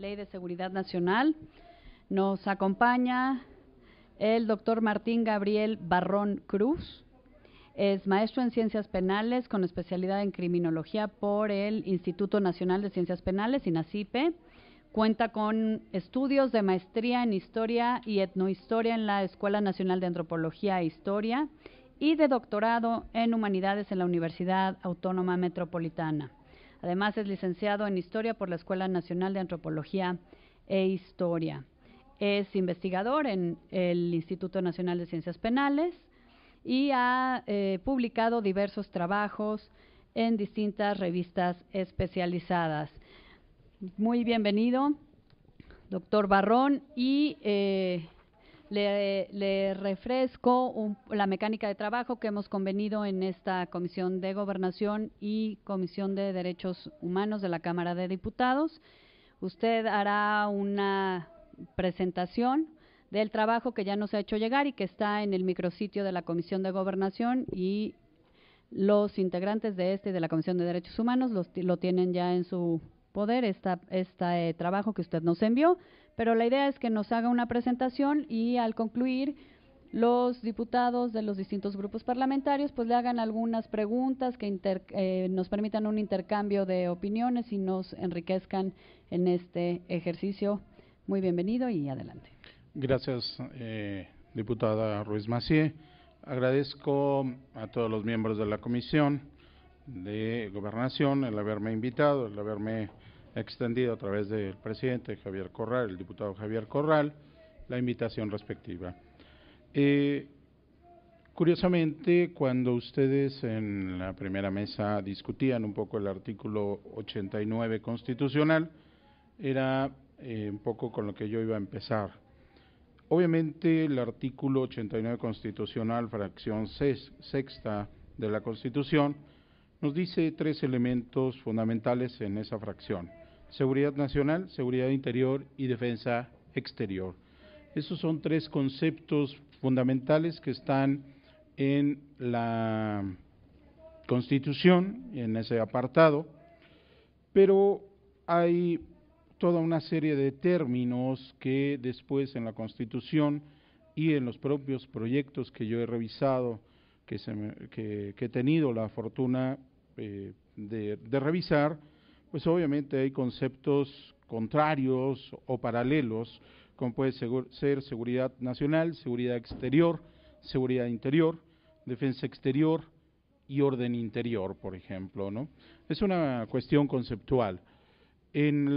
Ley de Seguridad Nacional. Nos acompaña el doctor Martín Gabriel Barrón Cruz. Es maestro en ciencias penales con especialidad en criminología por el Instituto Nacional de Ciencias Penales, INACIPE. Cuenta con estudios de maestría en historia y etnohistoria en la Escuela Nacional de Antropología e Historia y de doctorado en humanidades en la Universidad Autónoma Metropolitana. Además es licenciado en Historia por la Escuela Nacional de Antropología e Historia. Es investigador en el Instituto Nacional de Ciencias Penales y ha eh, publicado diversos trabajos en distintas revistas especializadas. Muy bienvenido, doctor Barrón, y eh, le, refresco la mecánica de trabajo que hemos convenido en esta Comisión de Gobernación y Comisión de Derechos Humanos de la Cámara de Diputados. Usted hará una presentación del trabajo que ya nos ha hecho llegar y que está en el micrositio de la Comisión de Gobernación y los integrantes de este y de la Comisión de Derechos Humanos los, lo tienen ya en su poder este trabajo que usted nos envió. Pero la idea es que nos haga una presentación y al concluir los diputados de los distintos grupos parlamentarios pues le hagan algunas preguntas que eh, nos permitan un intercambio de opiniones y nos enriquezcan en este ejercicio. Muy bienvenido y adelante. Gracias, eh, diputada Ruiz Macié. Agradezco a todos los miembros de la comisión de Gobernación, el haberme invitado, el haberme extendido a través del presidente Javier Corral, el diputado Javier Corral, la invitación respectiva. Eh, curiosamente, cuando ustedes en la primera mesa discutían un poco el artículo 89 constitucional, era eh, un poco con lo que yo iba a empezar. Obviamente el artículo 89 constitucional, fracción sexta de la Constitución, nos dice tres elementos fundamentales en esa fracción. Seguridad nacional, seguridad interior y defensa exterior. Esos son tres conceptos fundamentales que están en la Constitución, en ese apartado, pero hay toda una serie de términos que después en la Constitución y en los propios proyectos que yo he revisado, que, se he tenido la fortuna eh, de, revisar, pues obviamente hay conceptos contrarios o paralelos, como puede ser seguridad nacional, seguridad exterior, seguridad interior, defensa exterior y orden interior, por ejemplo. ¿no? Es una cuestión conceptual. En,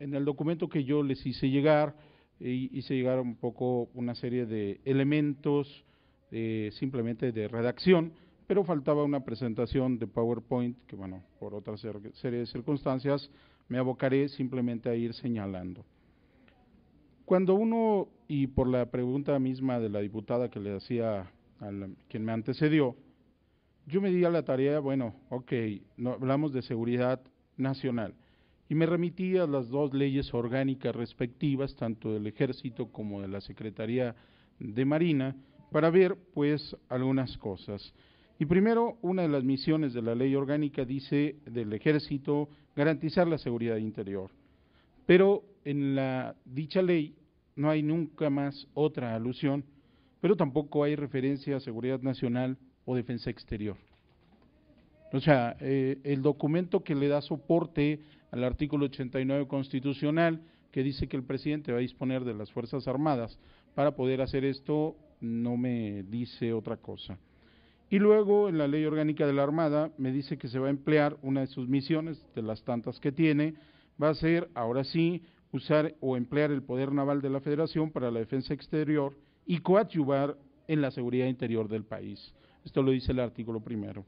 el documento que yo les hice llegar, eh, hice llegar un poco una serie de elementos eh, simplemente de redacción, pero faltaba una presentación de PowerPoint que, bueno, por otra serie de circunstancias, me abocaré simplemente a ir señalando. Cuando uno, y por la pregunta misma de la diputada que le hacía a quien me antecedió, yo me di a la tarea, bueno, ok, no, hablamos de seguridad nacional, y me remití a las dos leyes orgánicas respectivas, tanto del Ejército como de la Secretaría de Marina, para ver, pues, algunas cosas. Y primero, una de las misiones de la ley orgánica dice del ejército garantizar la seguridad interior. Pero en la dicha ley no hay nunca más otra alusión, pero tampoco hay referencia a seguridad nacional o defensa exterior. O sea, eh, el documento que le da soporte al artículo 89 constitucional, que dice que el presidente va a disponer de las Fuerzas Armadas para poder hacer esto, no me dice otra cosa. Y luego en la ley orgánica de la Armada me dice que se va a emplear una de sus misiones, de las tantas que tiene, va a ser, ahora sí, usar o emplear el poder naval de la Federación para la defensa exterior y coadyuvar en la seguridad interior del país. Esto lo dice el artículo primero.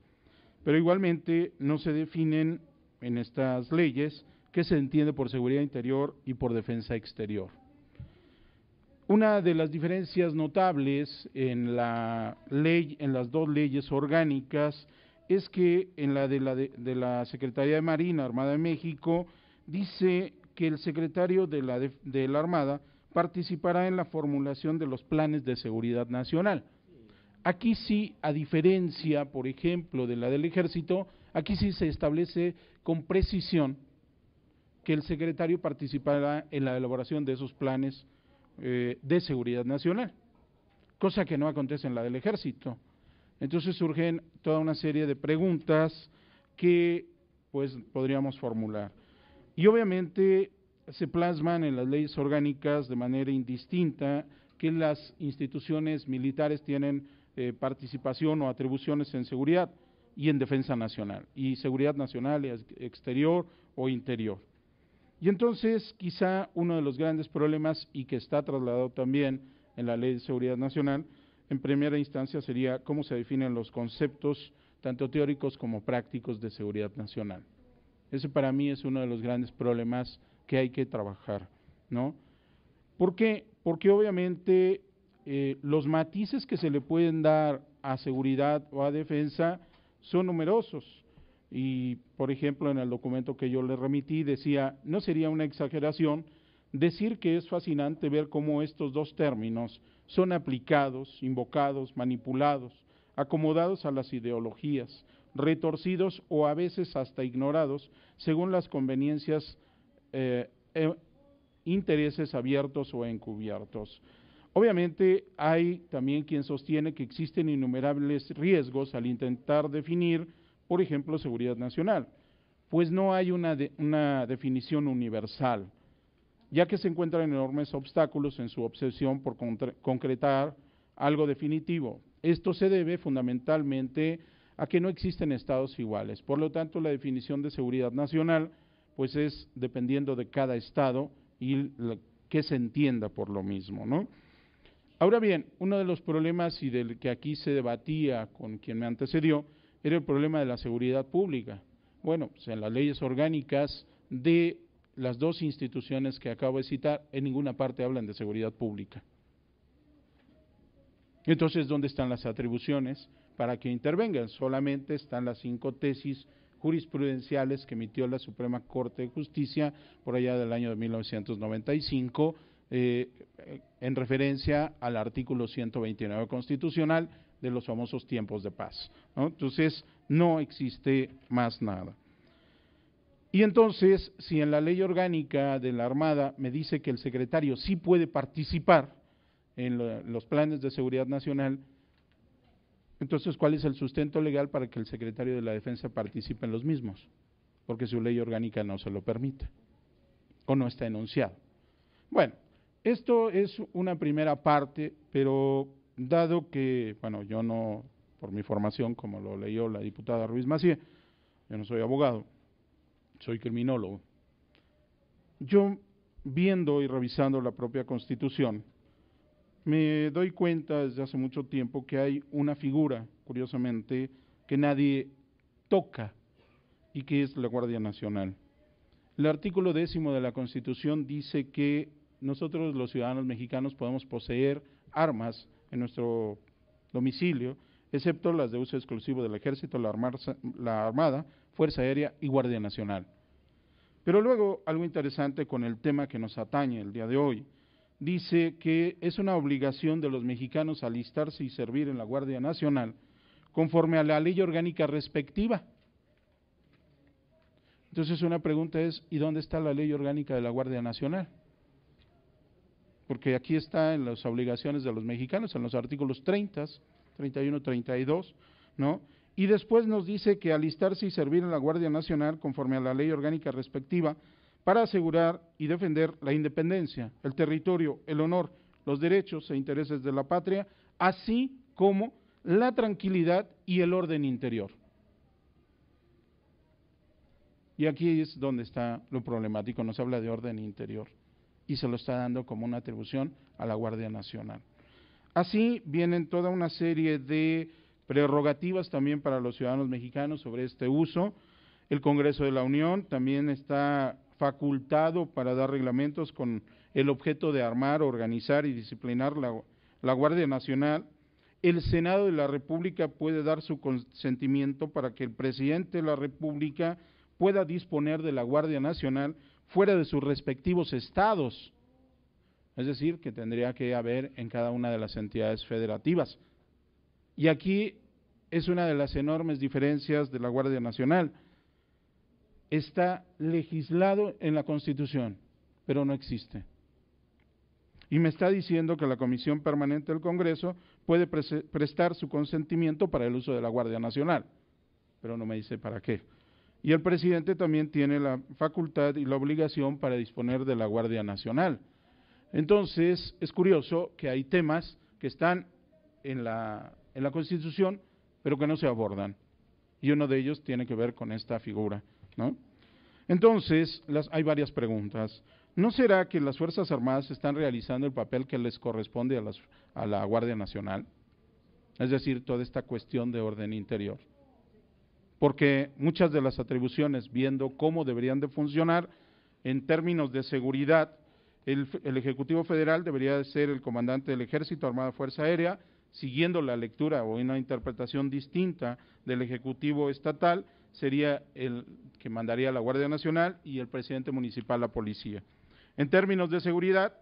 Pero igualmente no se definen en estas leyes qué se entiende por seguridad interior y por defensa exterior. Una de las diferencias notables en la ley, en las dos leyes orgánicas, es que en la de la, Secretaría de Marina Armada de México dice que el secretario de la, de la Armada participará en la formulación de los planes de seguridad nacional. Aquí sí, a diferencia, por ejemplo, de la del ejército, aquí sí se establece con precisión que el secretario participará en la elaboración de esos planes eh, de seguridad nacional, cosa que no acontece en la del ejército. Entonces surgen toda una serie de preguntas que pues podríamos formular. Y obviamente se plasman en las leyes orgánicas de manera indistinta que las instituciones militares tienen eh, participación o atribuciones en seguridad y en defensa nacional, y seguridad nacional, exterior o interior. Y entonces quizá uno de los grandes problemas y que está trasladado también en la Ley de Seguridad Nacional, en primera instancia sería cómo se definen los conceptos tanto teóricos como prácticos de seguridad nacional. Ese para mí es uno de los grandes problemas que hay que trabajar, ¿no? ¿Por qué? Porque obviamente eh, los matices que se le pueden dar a seguridad o a defensa son numerosos. Y, por ejemplo, en el documento que yo le remití decía, no sería una exageración decir que es fascinante ver cómo estos dos términos son aplicados, invocados, manipulados, acomodados a las ideologías, retorcidos o a veces hasta ignorados según las conveniencias, eh, eh, intereses abiertos o encubiertos. Obviamente hay también quien sostiene que existen innumerables riesgos al intentar definir por ejemplo, seguridad nacional, pues no hay una, una definición universal, ya que se encuentran enormes obstáculos en su obsesión por concretar algo definitivo. Esto se debe fundamentalmente a que no existen estados iguales. Por lo tanto, la definición de seguridad nacional pues es dependiendo de cada estado y que se entienda por lo mismo, ¿no? Ahora bien, uno de los problemas y del que aquí se debatía con quien me antecedió era el problema de la seguridad pública. Bueno, pues en las leyes orgánicas de las dos instituciones que acabo de citar, en ninguna parte hablan de seguridad pública. Entonces, ¿dónde están las atribuciones para que intervengan? Solamente están las cinco tesis jurisprudenciales que emitió la Suprema Corte de Justicia por allá del año de 1995 eh, en referencia al artículo 129 constitucional de los famosos tiempos de paz. Entonces, no existe más nada. Y entonces, si en la ley orgánica de la Armada me dice que el secretario sí puede participar en los planes de seguridad nacional, entonces, ¿cuál es el sustento legal para que el secretario de la Defensa participe en los mismos? Porque su ley orgánica no se lo permite o no está enunciado. Bueno, esto es una primera parte, pero dado que, bueno, yo no, por mi formación, como lo leyó la diputada Ruiz Macié, yo no soy abogado, soy criminólogo. Yo, viendo y revisando la propia Constitución, me doy cuenta desde hace mucho tiempo que hay una figura, curiosamente, que nadie toca y que es la Guardia Nacional. El artículo décimo de la Constitución dice que nosotros los ciudadanos mexicanos podemos poseer armas en nuestro domicilio, excepto las de uso exclusivo del Ejército, la, Armada, Fuerza Aérea y Guardia Nacional. Pero luego, algo interesante con el tema que nos atañe el día de hoy, dice que es una obligación de los mexicanos alistarse y servir en la Guardia Nacional conforme a la ley orgánica respectiva. Entonces una pregunta es, ¿y dónde está la ley orgánica de la Guardia Nacional? porque aquí está en las obligaciones de los mexicanos, en los artículos 30, 31, 32, ¿no? Y después nos dice que alistarse y servir en la Guardia Nacional conforme a la ley orgánica respectiva para asegurar y defender la independencia, el territorio, el honor, los derechos e intereses de la patria, así como la tranquilidad y el orden interior. Y aquí es donde está lo problemático, nos habla de orden interior y se lo está dando como una atribución a la Guardia Nacional. Así vienen toda una serie de prerrogativas también para los ciudadanos mexicanos sobre este uso. El Congreso de la Unión también está facultado para dar reglamentos con el objeto de armar, organizar y disciplinar la, Guardia Nacional. El Senado de la República puede dar su consentimiento para que el presidente de la República pueda disponer de la Guardia Nacional fuera de sus respectivos estados. Es decir, que tendría que haber en cada una de las entidades federativas. Y aquí es una de las enormes diferencias de la Guardia Nacional. Está legislado en la Constitución, pero no existe. Y me está diciendo que la Comisión Permanente del Congreso puede prestar su consentimiento para el uso de la Guardia Nacional, pero no me dice para qué y el presidente también tiene la facultad y la obligación para disponer de la Guardia Nacional. Entonces, es curioso que hay temas que están en la, en la Constitución, pero que no se abordan. Y uno de ellos tiene que ver con esta figura, ¿no? Entonces, hay varias preguntas. ¿No será que las Fuerzas Armadas están realizando el papel que les corresponde a, a la Guardia Nacional? Es decir, toda esta cuestión de orden interior porque muchas de las atribuciones, viendo cómo deberían de funcionar en términos de seguridad, el, Ejecutivo Federal debería ser el comandante del Ejército, Armada Fuerza Aérea, siguiendo la lectura o una interpretación distinta del Ejecutivo Estatal, sería el que mandaría la Guardia Nacional y el presidente municipal la policía. En términos de seguridad,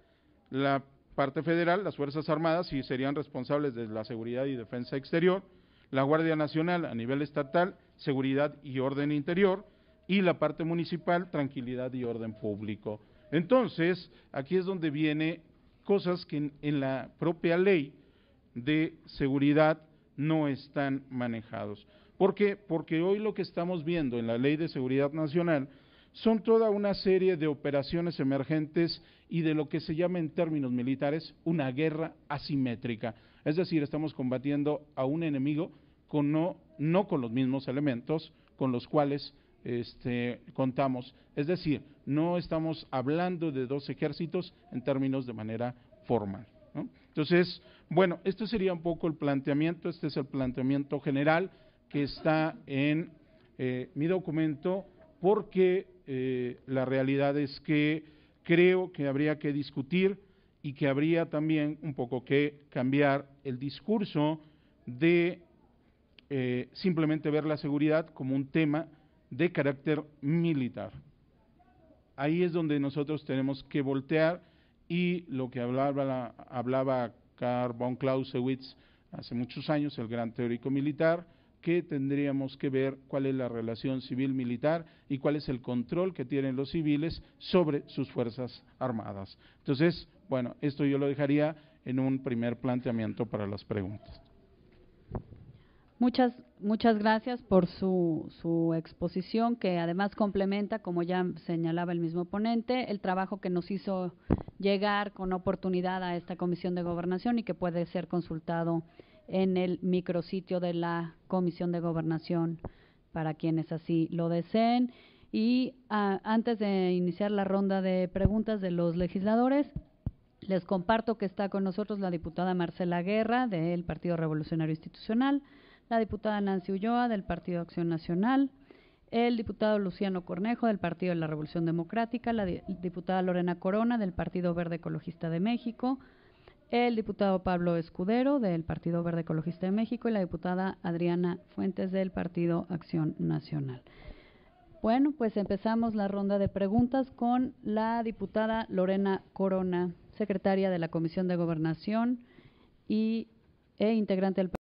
la parte federal, las Fuerzas Armadas, sí serían responsables de la seguridad y defensa exterior, la Guardia Nacional a nivel estatal, seguridad y orden interior, y la parte municipal, tranquilidad y orden público. Entonces, aquí es donde viene cosas que en, la propia ley de seguridad no están manejados. ¿Por qué? Porque hoy lo que estamos viendo en la Ley de Seguridad Nacional son toda una serie de operaciones emergentes y de lo que se llama en términos militares una guerra asimétrica. Es decir, estamos combatiendo a un enemigo con no, no con los mismos elementos con los cuales este, contamos. Es decir, no estamos hablando de dos ejércitos en términos de manera formal. Entonces, bueno, este sería un poco el planteamiento, este es el planteamiento general que está en eh, mi documento, porque eh, la realidad es que creo que habría que discutir y que habría también un poco que cambiar el discurso de eh, simplemente ver la seguridad como un tema de carácter militar. Ahí es donde nosotros tenemos que voltear y lo que hablaba, hablaba Karl von Clausewitz hace muchos años, el gran teórico militar, que tendríamos que ver cuál es la relación civil-militar y cuál es el control que tienen los civiles sobre sus fuerzas armadas. Entonces, bueno, esto yo lo dejaría en un primer planteamiento para las preguntas. Muchas, muchas gracias por su, su exposición, que además complementa, como ya señalaba el mismo ponente, el trabajo que nos hizo llegar con oportunidad a esta Comisión de Gobernación y que puede ser consultado en el micrositio de la Comisión de Gobernación para quienes así lo deseen. Y ah, antes de iniciar la ronda de preguntas de los legisladores, les comparto que está con nosotros la diputada Marcela Guerra del Partido Revolucionario Institucional, la diputada Nancy Ulloa del Partido Acción Nacional, el diputado Luciano Cornejo del Partido de la Revolución Democrática, la diputada Lorena Corona del Partido Verde Ecologista de México, el diputado Pablo Escudero del Partido Verde Ecologista de México y la diputada Adriana Fuentes del Partido Acción Nacional. Bueno, pues empezamos la ronda de preguntas con la diputada Lorena Corona, secretaria de la Comisión de Gobernación y, e integrante del